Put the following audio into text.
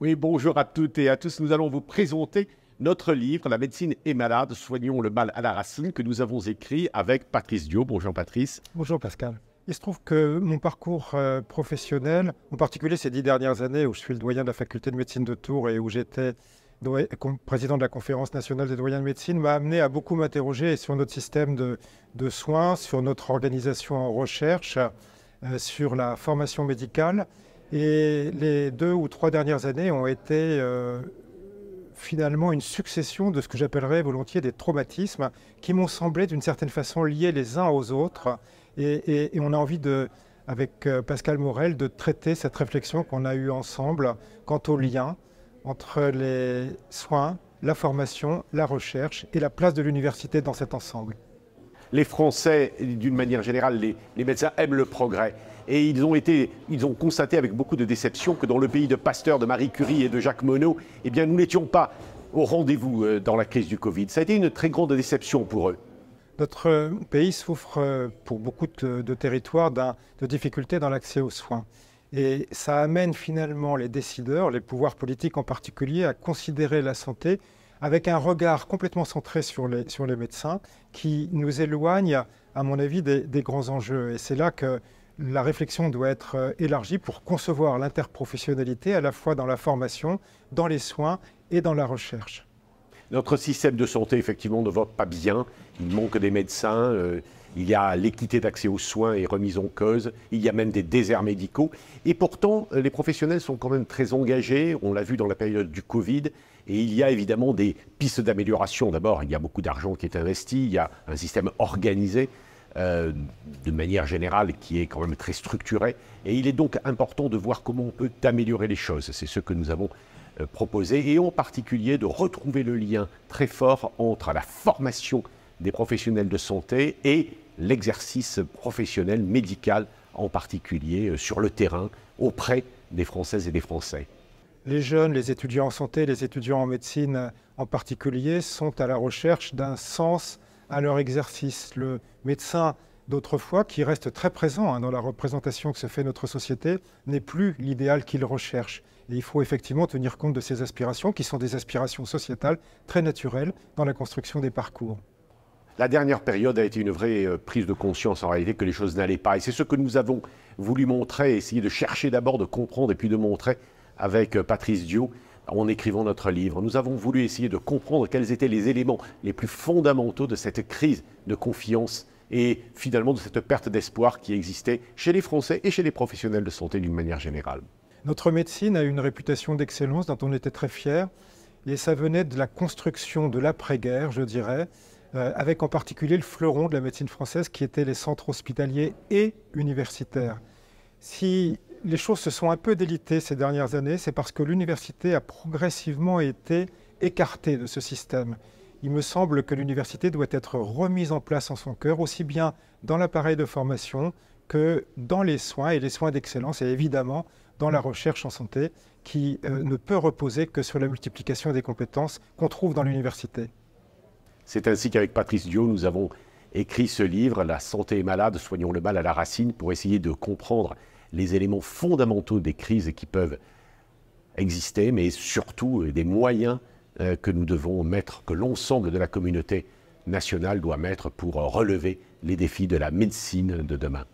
Oui, bonjour à toutes et à tous. Nous allons vous présenter notre livre La médecine est malade, soignons le mal à la racine, que nous avons écrit avec Patrice Dio. Bonjour Patrice. Bonjour Pascal. Il se trouve que mon parcours euh, professionnel, en particulier ces dix dernières années où je suis le doyen de la faculté de médecine de Tours et où j'étais président de la conférence nationale des doyens de médecine, m'a amené à beaucoup m'interroger sur notre système de, soins, sur notre organisation en recherche, euh, sur la formation médicale et les deux ou trois dernières années ont été euh, finalement une succession de ce que j'appellerais volontiers des traumatismes qui m'ont semblé d'une certaine façon liés les uns aux autres. Et, on a envie de, avec euh, Pascal Morel, de traiter cette réflexion qu'on a eue ensemble quant au lien entre les soins, la formation, la recherche et la place de l'université dans cet ensemble les Français, d'une manière générale, les, médecins aiment le progrès. Et ils ont, été, ils ont constaté avec beaucoup de déception que dans le pays de Pasteur, de Marie Curie et de Jacques Monod, eh bien, nous n'étions pas au rendez-vous euh, dans la crise du Covid. Ça a été une très grande déception pour eux. Notre euh, pays souffre euh, pour beaucoup de, de territoires de difficultés dans l'accès aux soins. Et ça amène finalement les décideurs, les pouvoirs politiques en particulier, à considérer la santé avec un regard complètement centré sur les, sur les médecins qui nous éloigne, à mon avis, des, grands enjeux. Et c'est là que la réflexion doit être euh, élargie pour concevoir l'interprofessionnalité à la fois dans la formation, dans les soins et dans la recherche. Notre système de santé, effectivement, ne va pas bien. Il manque des médecins. Euh, il y a l'équité d'accès aux soins et remise en cause. Il y a même des déserts médicaux. Et pourtant, euh, les professionnels sont quand même très engagés. On l'a vu dans la période du Covid. Et il y a évidemment des pistes d'amélioration. D'abord, il y a beaucoup d'argent qui est investi. Il y a un système organisé. Euh, de manière générale, qui est quand même très structuré. Et il est donc important de voir comment on peut améliorer les choses. C'est ce que nous avons euh, proposé, et en particulier de retrouver le lien très fort entre la formation des professionnels de santé et l'exercice professionnel médical, en particulier euh, sur le terrain, auprès des Françaises et des Français. Les jeunes, les étudiants en santé, les étudiants en médecine euh, en particulier, sont à la recherche d'un sens à leur exercice. Le médecin d'autrefois, qui reste très présent hein, dans la représentation que se fait notre société, n'est plus l'idéal qu'il recherche. Et il faut effectivement tenir compte de ces aspirations, qui sont des aspirations sociétales très naturelles dans la construction des parcours. La dernière période a été une vraie euh, prise de conscience en réalité que les choses n'allaient pas. Et c'est ce que nous avons voulu montrer, essayer de chercher d'abord de comprendre et puis de montrer avec euh, Patrice Dio en écrivant notre livre. Nous avons voulu essayer de comprendre quels étaient les éléments les plus fondamentaux de cette crise de confiance et finalement de cette perte d'espoir qui existait chez les Français et chez les professionnels de santé d'une manière générale. Notre médecine a une réputation d'excellence dont on était très fier et ça venait de la construction de l'après-guerre, je dirais, euh, avec en particulier le fleuron de la médecine française qui était les centres hospitaliers et universitaires. Si les choses se sont un peu délitées ces dernières années, c'est parce que l'université a progressivement été écartée de ce système. Il me semble que l'université doit être remise en place en son cœur, aussi bien dans l'appareil de formation que dans les soins et les soins d'excellence, et évidemment dans la recherche en santé, qui euh, ne peut reposer que sur la multiplication des compétences qu'on trouve dans l'université. C'est ainsi qu'avec Patrice Dio, nous avons écrit ce livre, La santé est malade, soignons le mal à la racine, pour essayer de comprendre les éléments fondamentaux des crises qui peuvent exister, mais surtout euh, des moyens euh, que nous devons mettre, que l'ensemble de la communauté nationale doit mettre pour euh, relever les défis de la médecine de demain.